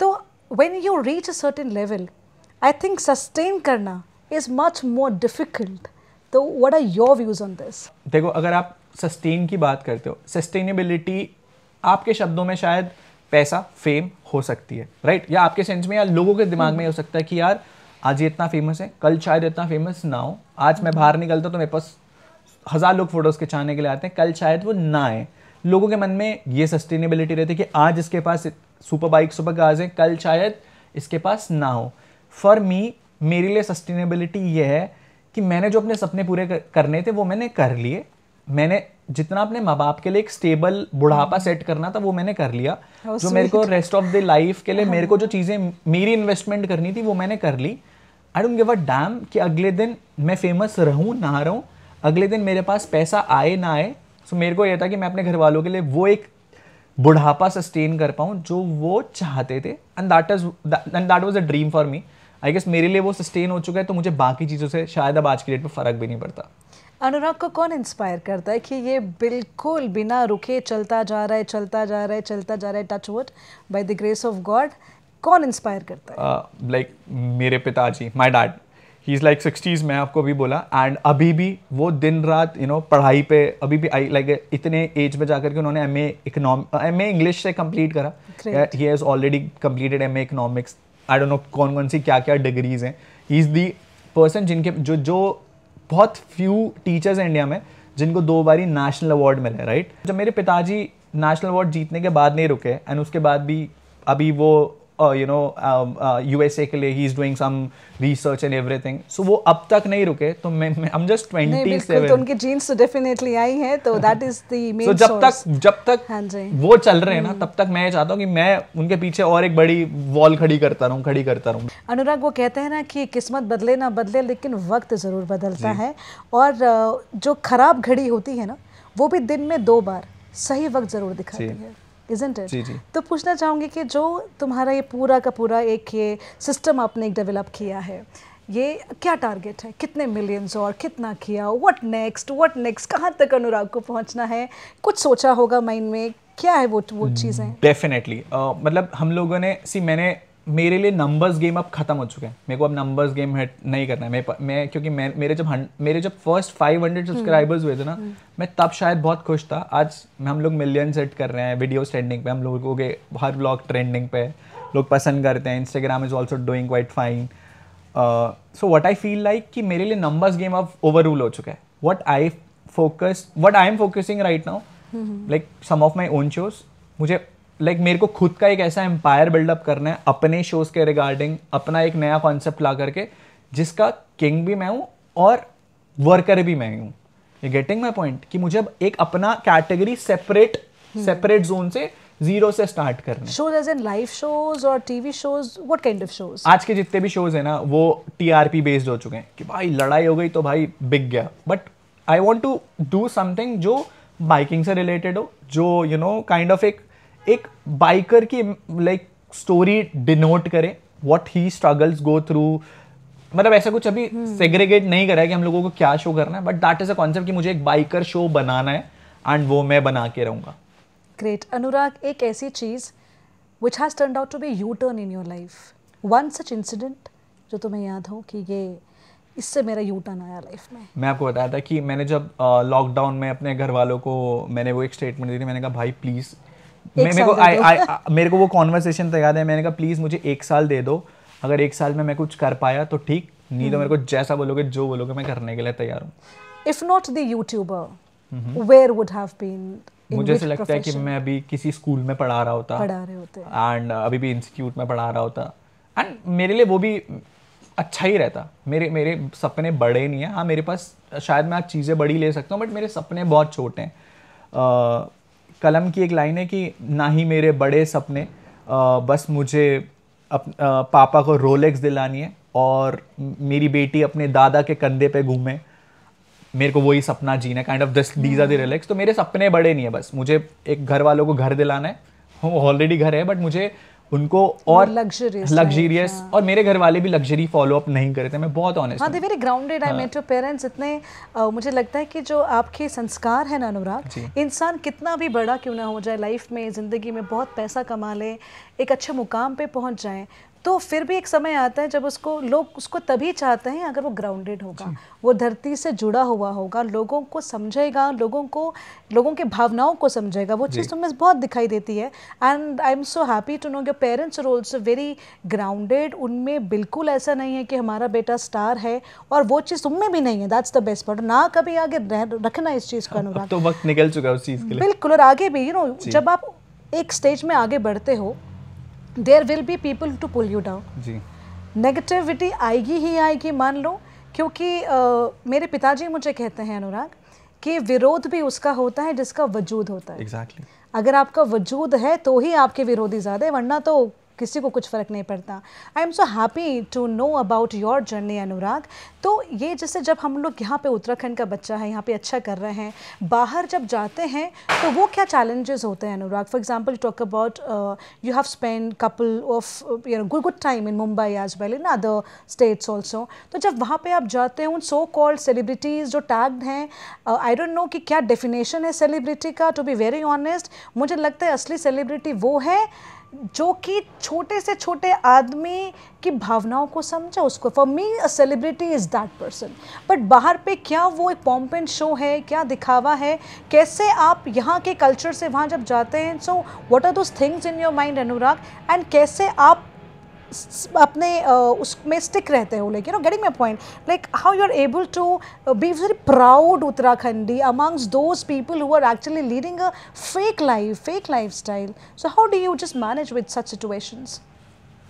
S1: तो when you reach a certain level I think sustain करना इज़ मच मोर डिफ़िकल्ट तो what are your views on this
S2: देखो अगर आप सस्टेन की बात करते हो सस्टेनेबिलिटी आपके शब्दों में शायद पैसा फेम हो सकती है राइट या आपके सेंस में या लोगों के दिमाग में हो सकता है कि यार आज ये इतना फेमस है कल शायद इतना फेमस ना हो आज मैं बाहर निकलता तो मेरे पास हज़ार लोग फोटोज़ खिंचाने के लिए आते हैं कल शायद वो ना आए लोगों के मन में ये सस्टेनेबिलिटी रहती है कि आज इसके पास सुपर बाइक सुपर कार्स हैं कल शायद इसके पास ना हो फॉर मी मेरे लिए सस्टेनेबिलिटी ये है कि मैंने जो अपने सपने पूरे करने थे वो मैंने कर लिए मैंने जितना अपने माँ बाप के लिए एक स्टेबल बुढ़ापा सेट हम्म। करना था वो मैंने कर लिया oh, जो मेरे को रेस्ट ऑफ द लाइफ के लिए हाँ। मेरे को जो चीज़ें मेरी इन्वेस्टमेंट करनी थी वो मैंने कर ली I don't give a damn कि अगले दिन मैं फेमस रहूँ ना रहूँ अगले दिन मेरे पास पैसा आए ना आए सो मेरे को यह था कि मैं अपने घर वालों के लिए वो एक बुढ़ापा सस्टेन कर पाऊँ जो वो चाहते थे and that is and that was a dream for me I guess मेरे लिए वो सस्टेन हो चुका है तो मुझे बाकी चीज़ों से शायद अब आज की डेट पर फ़र्क भी नहीं पड़ता
S1: अनुराग को कौन इंस्पायर करता है कि ये बिल्कुल बिना रुके चलता जा रहा है चलता जा रहा है चलता जा रहा है touch wood by the grace of God कौन इंस्पायर करता
S2: है लाइक uh, like, मेरे पिताजी माय डैड ही इज़ लाइक सिक्सटीज़ मैं आपको भी बोला एंड अभी भी वो दिन रात यू you नो know, पढ़ाई पे अभी भी आई लाइक like, इतने एज में जाकर के उन्होंने एम ए इकनॉम एम ए इंग्लिश से कंप्लीट करा ही has already completed M A economics I don't know कौन कौन सी क्या क्या डिग्रीज हैं ही इज़ दी पर्सन जिनके जो जो बहुत फ्यू टीचर्स हैं इंडिया में जिनको दो बारी नेशनल अवार्ड मिले राइट जब मेरे पिताजी नेशनल अवार्ड जीतने के बाद नहीं रुके एंड उसके बाद भी अभी वो you know U S A के लिए ही is doing some research and everything so वो अब तक नहीं रुके तो मैं तो तो I am just twenty seven उनके
S1: जीन्स तो डेफिनेटली आई है तो that is the main so जब तक जब तक हाँ वो चल रहे हैं ना हम्म। तब
S2: तक मैं चाहता हूँ कि मैं उनके पीछे और एक बड़ी वॉल खड़ी करता रहूँ खड़ी करता रहूँ
S1: अनुराग वो कहते हैं ना कि किस्मत बदले ना बदले लेकिन वक्त ज़रूर बदलता है और जो खराब घड़ी होती है ना वो भी दिन में दो बार सही वक्त ज़रूर दिखाती है इजेंट इट तो पूछना चाहूँगी कि जो तुम्हारा ये पूरा का पूरा एक ये सिस्टम आपने एक डेवलप किया है ये क्या टारगेट है कितने मिलियंस और कितना किया व्हाट नेक्स्ट व्हाट नेक्स्ट कहाँ तक अनुराग को पहुँचना है कुछ सोचा होगा माइंड में क्या है वो वो चीज़ें
S2: डेफिनेटली uh, मतलब हम लोगों ने सी मैंने मेरे लिए नंबर्स गेम अब खत्म हो चुका है मेरे को अब नंबर्स गेम हिट नहीं करना है मैं, मैं क्योंकि मैं मेरे जब मेरे जब फर्स्ट 500 सब्सक्राइबर्स हुए थे ना हम्म। मैं तब शायद बहुत खुश था आज हम लोग मिलियन सेट कर रहे हैं वीडियो ट्रेंडिंग पे हम लोगों के हर ब्लॉग ट्रेंडिंग पे लोग पसंद करते हैं Instagram is also doing quite fine so what I feel like कि मेरे लिए नंबर्स गेम अब ओवर रूल हो चुका है what I focus what I am focusing right now like some of my own shows मुझे लाइक मेरे को खुद का एक ऐसा एम्पायर बिल्डअप करना है अपने शोज़ के रिगार्डिंग अपना एक नया कॉन्सेप्ट ला करके जिसका किंग भी मैं हूँ और वर्कर भी मैं हूँ ये गेटिंग माई पॉइंट कि मुझे अब एक अपना कैटेगरी सेपरेट सेपरेट जोन से जीरो से स्टार्ट करना
S1: shows as an live shows और TV shows what kind of shows
S2: आज के जितने भी शोज है ना वो टीआरपी बेस्ड हो चुके हैं कि भाई लड़ाई हो गई तो भाई बिक गया but I want to do something जो बाइकिंग से रिलेटेड हो जो यू नो काइंड ऑफ एक एक बाइकर की लाइक स्टोरी डिनोट करें what he struggles go through मतलब ऐसा कुछ अभी सेग्रीगेट हम्म। नहीं करा है कि हम लोगों को क्या शो करना है but that is a concept कि मुझे एक बाइकर शो बनाना है एंड वो मैं बना के रहूँगा
S1: ग्रेट अनुराग एक ऐसी चीज़ which has turn out to be U turn in your life one such incident जो तुम्हें याद हो कि ये इससे मेरा यू टर्न आया
S2: लाइफ में मैं आपको बताया था कि मैंने जब लॉकडाउन में अपने घर वालों को मैंने वो एक स्टेटमेंट दी थी मैंने कहा भाई प्लीज़ मैं मेरे को आई आई मेरे को वो कॉन्वर्सेशन तैयार है मैंने कहा प्लीज मुझे एक साल दे दो अगर एक साल में मैं कुछ कर पाया तो ठीक नहीं तो हम्म। मेरे को जैसा बोलोगे जो बोलोगे मैं करने के लिए तैयार हूँ
S1: if not the YouTuber where would have been मुझे ऐसा लगता profession? है कि मैं
S2: अभी किसी स्कूल में पढ़ा रहा होता पढ़ा रहे होते एंड अभी भी इंस्टीट्यूट में पढ़ा रहा होता एंड मेरे लिए वो भी अच्छा ही रहता मेरे मेरे सपने बड़े नहीं हैं हाँ मेरे पास शायद मैं आज चीज़ें बड़ी ले सकता हूँ बट मेरे सपने बहुत छोटे हैं कलम की एक लाइन है कि ना ही मेरे बड़े सपने आ, बस मुझे अप, आ, पापा को रोलेक्स दिलानी है और मेरी बेटी अपने दादा के कंधे पे घूमे मेरे को वही सपना जीना kind of this these are the relax तो मेरे सपने बड़े नहीं है बस मुझे एक घर वालों को घर दिलाना है ऑलरेडी घर है बट मुझे उनको और लग्जरियस लग्जरियस हाँ। और मेरे घर वाले भी लग्जरी फॉलो अप नहीं करते थे मैं बहुत ऑनेस्ट हाँ they
S1: very grounded I met your parents इतने आ, मुझे लगता है कि जो आपके संस्कार है ना अनुराग इंसान कितना भी बड़ा क्यों ना हो जाए लाइफ में ज़िंदगी में बहुत पैसा कमा ले एक अच्छे मुकाम पे पहुंच जाए तो फिर भी एक समय आता है जब उसको लोग उसको तभी चाहते हैं अगर वो ग्राउंडेड होगा वो धरती से जुड़ा हुआ होगा लोगों को समझेगा लोगों को लोगों के भावनाओं को समझेगा वो चीज़ तुम्हें बहुत दिखाई देती है and I am so happy to know your parents are also very grounded उनमें बिल्कुल ऐसा नहीं है कि हमारा बेटा स्टार है और वो चीज़ उनमें भी नहीं है दैट्स द बेस्ट पार्ट ना कभी आगे रखना इस चीज़ का अनुभव तो
S2: वक्त निकल चुका है उस चीज़ के लिए बिल्कुल
S1: और आगे भी यू नो जब आप एक स्टेज में आगे बढ़ते हो there will be people to pull you down जी नेगेटिविटी आएगी ही आएगी मान लो क्योंकि आ, मेरे पिताजी मुझे कहते हैं अनुराग कि विरोध भी उसका होता है जिसका वजूद होता है exactly. अगर आपका वजूद है तो ही आपके विरोधी ज़्यादा है वरना तो किसी को कुछ फ़र्क नहीं पड़ता I am so happy to know about your journey Anurag तो ये जैसे जब हम लोग यहाँ पे उत्तराखंड का बच्चा है यहाँ पे अच्छा कर रहे हैं बाहर जब जाते हैं तो वो क्या चैलेंजेस होते हैं Anurag for example talk about you have spend couple of you know good good time in Mumbai as well in other states also तो जब वहाँ पे आप जाते हैं उन सो कॉल्ड सेलिब्रिटीज़ जो टैग्ड हैं आई डोंट नो कि क्या डेफिनेशन है सेलिब्रिटी का टू बी वेरी ऑनेस्ट मुझे लगता है असली सेलिब्रिटी वो है जो कि छोटे से छोटे आदमी की भावनाओं को समझा उसको for me a celebrity is that person but बाहर पे क्या वो एक पॉम्प एंड शो है क्या दिखावा है कैसे आप यहाँ के कल्चर से वहाँ जब जाते हैं so what are those things in your mind Anurag and कैसे आप अपने उसमें स्टिक रहते हो लेकिन you know getting my point like how you are able to be very proud Uttarakhandi amongst those people who are actually leading a fake life fake lifestyle so how do you just manage with such situations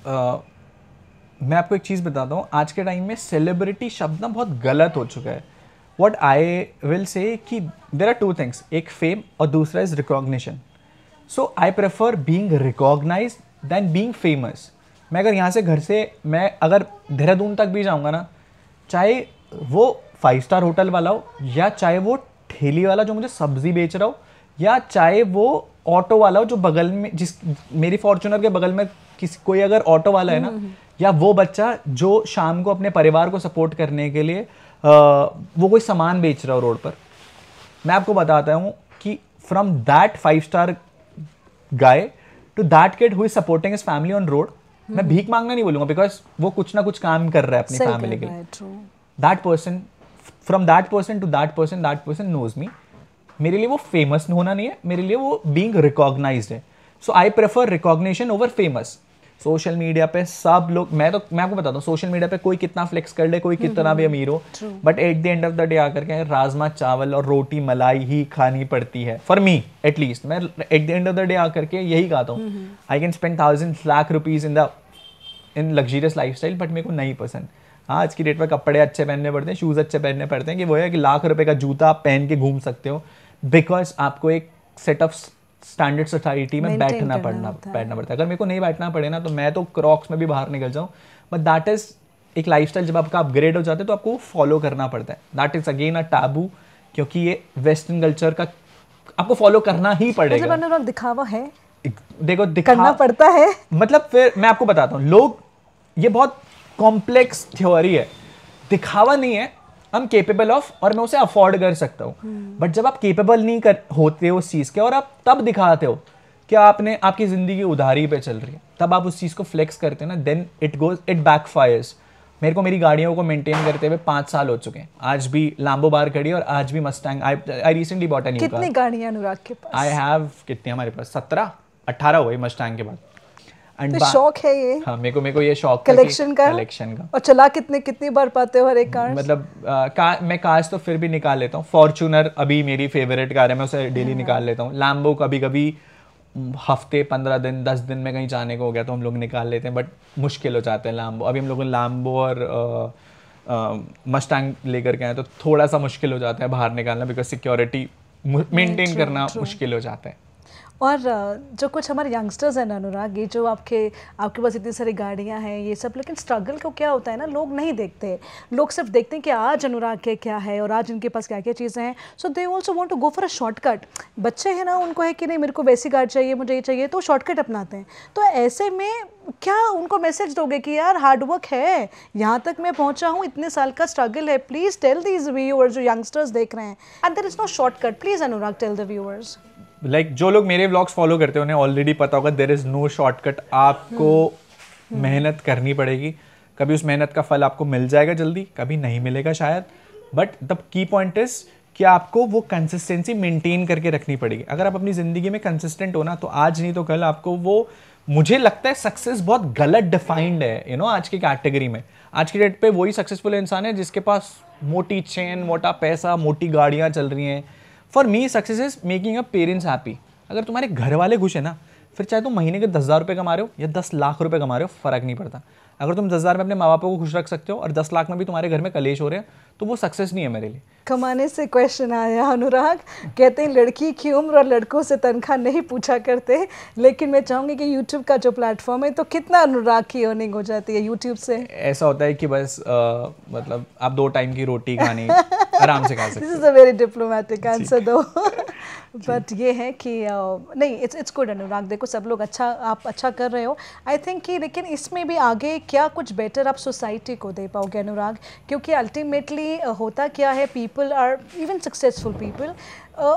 S2: मैं आपको एक चीज़ बताता हूँ आज के टाइम में सेलिब्रिटी शब्द ना बहुत गलत हो चुका है वट आई विल से कि देर आर टू थिंग्स एक फेम और दूसरा is recognition so I prefer being recognize than being famous मैं अगर यहाँ से घर से मैं अगर देहरादून तक भी जाऊँगा ना चाहे वो फाइव स्टार होटल वाला हो या चाहे वो ठेली वाला जो मुझे सब्ज़ी बेच रहा हो या चाहे वो ऑटो वाला हो जो बगल में जिस मेरी फॉर्चुनर के बगल में किसी कोई अगर ऑटो वाला है ना हम्म, हम्म, हम्म। या वो बच्चा जो शाम को अपने परिवार को सपोर्ट करने के लिए आ, वो कोई सामान बेच रहा हो रोड पर मैं आपको बताता हूँ कि from that five star guy to that kid who is supporting is family on road मैं भीख मांगना नहीं बोलूंगा बिकॉज वो कुछ ना कुछ काम कर रहा है अपनी फैमिली के लिए that person from that person to that person that person knows me मेरे लिए वो फेमस होना नहीं है मेरे लिए वो बींग रिकॉग्नाइज है so I prefer recognition over famous social media पे सब लोग मैं तो मैं आपको बताता हूँ सोशल मीडिया पे कोई कितना फ्लेक्स कर ले कोई हम्म, कितना भी हम्म, अमीर हो but at the end of the day आकर के राजमा चावल और रोटी मलाई ही खानी पड़ती है फॉर मी एटलीस्ट मैं at the end of the day आकर के यही कहता हूँ I can spend thousand lakh rupees in the in luxurious life but मेरे को नहीं पसंद हाँ आज की डेट पर कपड़े अच्छे पहनने पड़ते हैं शूज़ अच्छे पहनने पड़ते हैं कि वो है कि लाख रुपए का जूता आप पहन के घूम सकते हो बिकॉज आपको एक सेट ऑफ स्टैंडर्ड सोसाइटी में बैठना पड़ना बैठना पड़ता है अगर मेरे को नहीं बैठना पड़े ना तो मैं तो क्रॉक्स में भी बाहर निकल जाऊँ बट दैट इज़ एक लाइफ जब आपका अपग्रेड हो जाता है तो आपको फॉलो करना पड़ता है that is again a taboo क्योंकि ये वेस्टर्न कल्चर का आपको फॉलो करना ही पड़ेगा
S1: मतलब दिखावा है
S2: देखो दिखाना पड़ता है मतलब फिर मैं आपको बताता हूँ लोग ये बहुत कॉम्प्लेक्स थ्योरी है दिखावा नहीं है आई एम केपेबल ऑफ और मैं उसे अफोर्ड कर सकता हूँ बट हम्म। जब आप केपेबल नहीं कर होते उस चीज़ के और आप तब दिखाते हो कि आपने आपकी ज़िंदगी उधारी पे चल रही है तब आप उस चीज़ को फ्लेक्स करते हो ना then it goes it backfires मेरे को मेरी गाड़ियों को मेंटेन करते हुए पाँच साल हो चुके हैं आज भी लाम्बो बार खड़ी और आज भी Mustang I I recently bought an कितनी
S1: गाड़ियाँ अनुराग के पास
S2: आई हैव कितनी हमारे पास सत्रह अट्ठारह हुई मस्टैंग के बाद एंड तो शौक है ये हाँ मेरे को मेरे को ये शौक कलेक्शन का कलेक्शन का
S1: और चला कितने कितनी बार पाते हो हर एक कार मतलब
S2: आ, का, मैं कार्स तो फिर भी निकाल लेता हूँ फॉर्चूनर अभी मेरी फेवरेट कार है मैं उसे डेली हाँ। निकाल लेता हूँ लैम्बो कभी कभी हफ्ते पंद्रह दिन दस दिन में कहीं जाने को हो गया तो हम लोग निकाल लेते हैं बट मुश्किल हो जाता है लैम्बो अभी हम लोग लैम्बो और मस्टैंग लेकर के आए तो थोड़ा सा मुश्किल हो जाता है बाहर निकालना बिकॉज सिक्योरिटी मेंटेन करना मुश्किल हो जाता है
S1: और जो कुछ हमारे यंगस्टर्स हैं ना अनुराग ये जो आपके आपके पास इतनी सारी गाड़ियाँ हैं ये सब लेकिन स्ट्रगल को क्या होता है ना लोग नहीं देखते लोग सिर्फ देखते हैं कि आज अनुराग के क्या है और आज इनके पास क्या क्या चीज़ें हैं so they also want to go for a shortcut बच्चे हैं ना उनको है कि नहीं मेरे को वैसी गाड़ी चाहिए मुझे ये चाहिए तो शॉर्टकट अपनाते हैं तो ऐसे में क्या उनको मैसेज दोगे कि यार हार्डवर्क है यहाँ तक मैं पहुँचा हूँ इतने साल का स्ट्रगल है प्लीज़ टेल दीज व्यूअर्स जो यंगस्टर्स देख रहे हैं and there is no shortcut please Anurag tell the viewers
S2: like जो लोग मेरे व्लॉग्स फॉलो करते हैं उन्हें ऑलरेडी पता होगा देर इज़ नो शॉर्टकट आपको हम्म। मेहनत करनी पड़ेगी कभी उस मेहनत का फल आपको मिल जाएगा जल्दी कभी नहीं मिलेगा शायद but the key point is कि आपको वो कंसिस्टेंसी मेंटेन करके रखनी पड़ेगी अगर आप अपनी ज़िंदगी में कंसिस्टेंट हो ना तो आज नहीं तो कल आपको वो मुझे लगता है सक्सेस बहुत गलत डिफाइंड है यू you नो know, आज की कैटेगरी में आज की डेट पे वही सक्सेसफुल इंसान है जिसके पास मोटी चेन मोटा पैसा मोटी गाड़ियाँ चल रही हैं for me success is making a parents happy अगर तुम्हारे घर वाले खुश हैं ना फिर चाहे तुम महीने के दस हज़ार रुपये कमा रहे हो या दस लाख रुपये कमा रहे हो फ़र्क नहीं पड़ता अगर तुम दस हज़ार में अपने माँ बापों को खुश रख सकते हो और दस लाख में भी तुम्हारे घर में कलेश हो रहे हैं तो वो सक्सेस नहीं है मेरे लिए
S1: कमाने से क्वेश्चन आया अनुराग कहते हैं लड़की की उम्र और लड़कों से तनख्वाह नहीं पूछा करते लेकिन मैं चाहूँगी कि यूट्यूब का जो प्लेटफॉर्म है तो कितना अनुराग की अर्निंग हो जाती है यूट्यूब से
S2: ऐसा होता है कि बस आ, मतलब आप दो टाइम की रोटी खानी *laughs* आराम से खा सकते this is a
S1: very diplomatic answer दो बट ये है कि नहीं इट्स इट्स गुड अनुराग देखो सब लोग अच्छा आप अच्छा कर रहे हो आई थिंक कि लेकिन इसमें भी आगे क्या कुछ बेटर आप सोसाइटी को दे पाओगे अनुराग क्योंकि अल्टीमेटली होता क्या है people are even successful people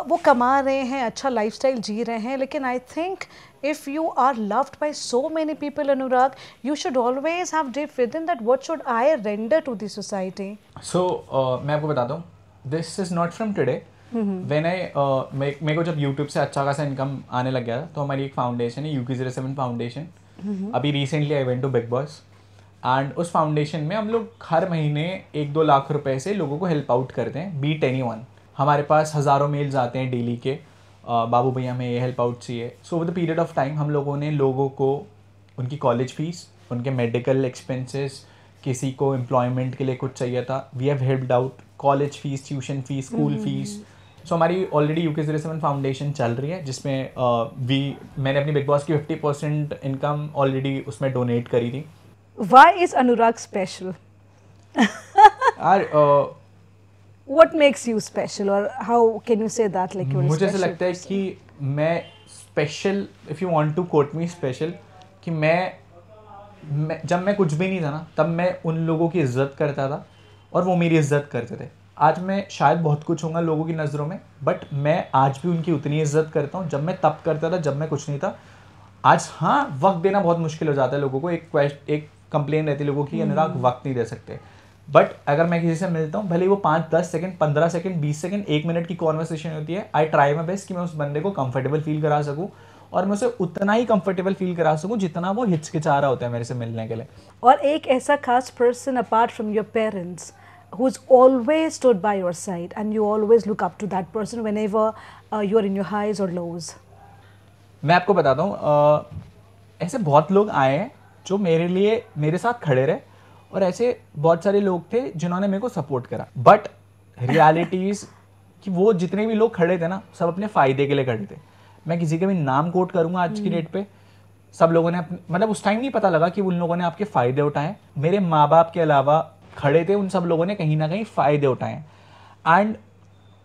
S1: वो कमा रहे हैं अच्छा लाइफ जी रहे हैं लेकिन I think if you are loved by so many people anurag you should always have deep within that what should i render to the society
S2: so uh, मैं आपको बता दूँ this is not from today when hmm. uh, I मेरे को जब यूट्यूब से अच्छा खासा इनकम आने लग गया था तो हमारी एक फाउंडेशन है यूके जीरो सेवन फाउंडेशन अभी recently I went to Bigg Boss and उस फाउंडेशन में हम लोग हर महीने एक दो लाख रुपए से लोगों को हेल्प आउट करते हैं बीट एनी वन हमारे पास हज़ारों मेल्स आते हैं डेली के बाबू भैया हमें ये हेल्प आउट चाहिए so over the period of time हम लोगों ने लोगों को उनकी कॉलेज फीस उनके मेडिकल एक्सपेंसेस किसी को एम्प्लॉयमेंट के लिए कुछ चाहिए था we have help out college fees tuition fees school fees so so, हमारी already U K zero seven foundation चल रही है जिसमें वी uh, मैंने अपनी बिग बॉस की फिफ्टी परसेंट इनकम ऑलरेडी उसमें डोनेट करी थी
S1: why is Anurag special what makes you special और how can you say that like मुझे ऐसा लगता
S2: है कि मैं special if you want to quote me special कि मैं, मैं जब मैं कुछ भी नहीं था ना तब मैं उन लोगों की इज्जत करता था और वो मेरी इज्जत करते थे आज मैं शायद बहुत कुछ हूँ लोगों की नज़रों में बट मैं आज भी उनकी उतनी इज्जत करता हूँ जब मैं तब करता था जब मैं कुछ नहीं था आज हाँ वक्त देना बहुत मुश्किल हो जाता है लोगों को एक क्वेश्च एक कंप्लेन रहती है लोगों की अनुराग हम्म। वक्त नहीं दे सकते बट अगर मैं किसी से मिलता हूँ भले वो पाँच दस सेकंड पंद्रह सेकंड बीस सेकंड एक मिनट की कॉन्वर्सेशन होती है आई ट्राई माई बेस्ट कि मैं उस बंदे को कंफर्टेबल फील करा सकूँ और मैं उसे उतना ही कंफर्टेबल फील करा सकूँ जितना वो हिचकिचा रहा होता है मेरे से मिलने के लिए
S1: और एक ऐसा खास person apart from your parents who's always stood by your side and you always look up to that person whenever uh, you are in your highs or lows
S2: मैं आपको बताता हूँ ऐसे बहुत लोग आए हैं जो मेरे लिए मेरे साथ खड़े रहे और ऐसे बहुत सारे लोग थे जिन्होंने मेरे को सपोर्ट करा बट रियलिटीज कि वो जितने भी लोग खड़े थे ना सब अपने फ़ायदे के लिए खड़े थे मैं किसी का भी नाम कोट करूँगा आज की डेट हम्म। पे सब लोगों ने मतलब उस टाइम नहीं पता लगा कि उन लोगों ने आपके फ़ायदे उठाए मेरे माँ बाप के अलावा खड़े थे उन सब लोगों ने कहीं ना कहीं फ़ायदे उठाए एंड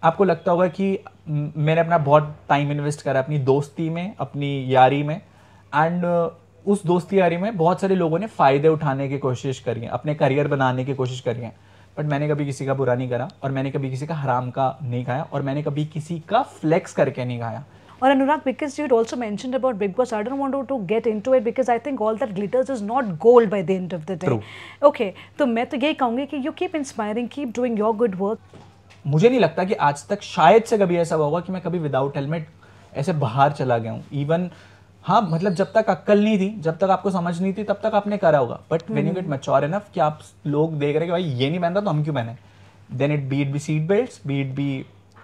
S2: आपको लगता होगा कि मैंने अपना बहुत टाइम इन्वेस्ट करा अपनी दोस्ती में अपनी यारी में एंड uh, उस दोस्ती यारी में बहुत सारे लोगों ने फ़ायदे उठाने की कोशिश करी है अपने करियर बनाने की कोशिश करी है बट मैंने कभी किसी का बुरा नहीं करा और मैंने कभी किसी का हराम का नहीं खाया और मैंने कभी किसी का फ्लेक्स करके नहीं खाया
S1: और अनुराग बिकॉज यू ऑल्सो मैं about Bigg Boss I don't want to get into it because I think all that glitters is not gold by the end of the day okay तो मैं तो यही कहूंगी कि you keep inspiring keep doing your good work
S2: मुझे नहीं लगता कि आज तक शायद से कभी ऐसा हुआ कि मैं कभी विदाउट हेलमेट ऐसे बाहर चला गया हूँ इवन हाँ मतलब जब तक अक्कल नहीं थी जब तक आपको समझ नहीं थी तब तक आपने करा होगा but when you get mature enough कि आप लोग देख रहे हैं कि भाई ये नहीं पहनता तो हम क्यों पहने then it beat be seat belt beat be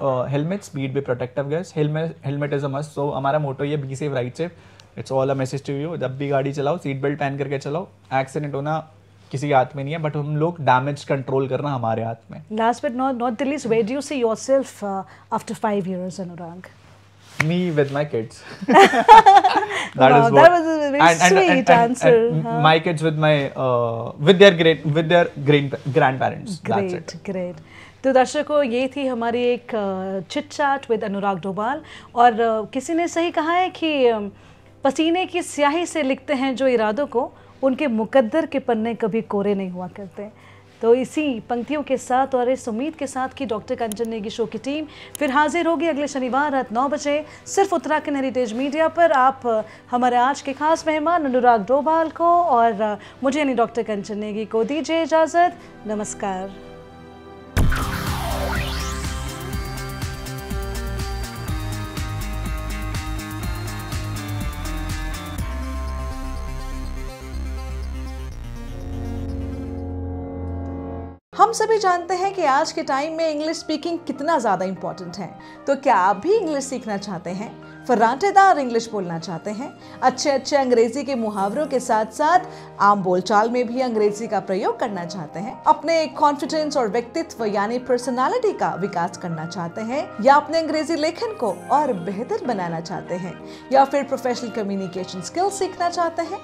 S2: helmet speed भी protective gas helmet helmet is a must so हमारा मोटो ये be safe right safe it's all a message to you जब भी गाड़ी चलाओ सीट बेल्ट पहन करके चलाओ एक्सीडेंट होना किसी के हाथ में नहीं है बट हम लोग डैमेज कंट्रोल करना हमारे हाथ में
S1: last but not not the least where do you see yourself after 5 years Anurag
S2: me with my kids that is that was a very sweet answer my kids with my with their great with their grand kids with my uh, with
S1: their तो दर्शकों ये थी हमारी एक chit chat with Anurag Doval और किसी ने सही कहा है कि पसीने की स्याही से लिखते हैं जो इरादों को उनके मुकद्दर के पन्ने कभी कोरे नहीं हुआ करते तो इसी पंक्तियों के साथ और इस उम्मीद के साथ कि डॉक्टर कंचन नेगी शो की टीम फिर हाजिर होगी अगले शनिवार रात नौ बजे सिर्फ उत्तराखंड हेरिटेज मीडिया पर आप हमारे आज के खास मेहमान अनुराग डोभाल को और मुझे यानी डॉक्टर कंचन नेगी को दीजिए इजाज़त नमस्कार हम सभी जानते हैं कि आज के टाइम में इंग्लिश स्पीकिंग कितना ज़्यादा इम्पॉर्टेंट है तो क्या आप भी इंग्लिश सीखना चाहते हैं फर्राटेदार इंग्लिश बोलना चाहते हैं अच्छे अच्छे अंग्रेजी के मुहावरों के साथ साथ आम बोलचाल में भी अंग्रेजी का प्रयोग करना चाहते हैं अपने कॉन्फिडेंस और व्यक्तित्व यानी पर्सनालिटी का विकास करना चाहते हैं या अपने अंग्रेजी लेखन को और बेहतर बनाना चाहते हैं या फिर प्रोफेशनल कम्युनिकेशन स्किल सीखना चाहते हैं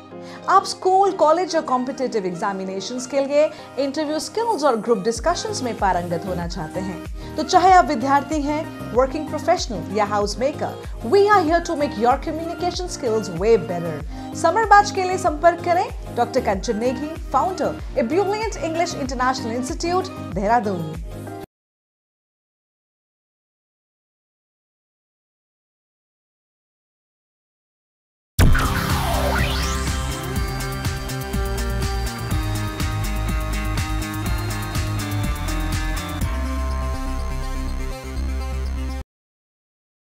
S1: आप स्कूल कॉलेज और कॉम्पिटेटिव एग्जामिनेशन के लिए इंटरव्यू स्किल्स और ग्रुप डिस्कशन में पारंगत होना चाहते हैं तो चाहे आप विद्यार्थी हैं वर्किंग प्रोफेशनल या house maker we are here to make your communication skills way better. Summer batch ke liye sampark kare, Dr. Kanchan Neghi, founder, Brilliant English International Institute, Dehradun.